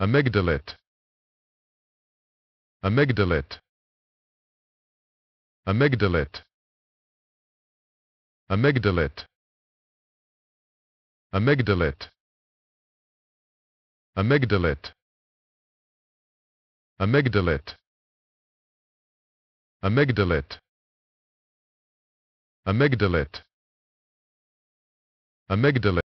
amygdalate amygdalate amygdalate amygdalate amygdalate amygdalate amygdalate amygdalate amygdalate amygdalate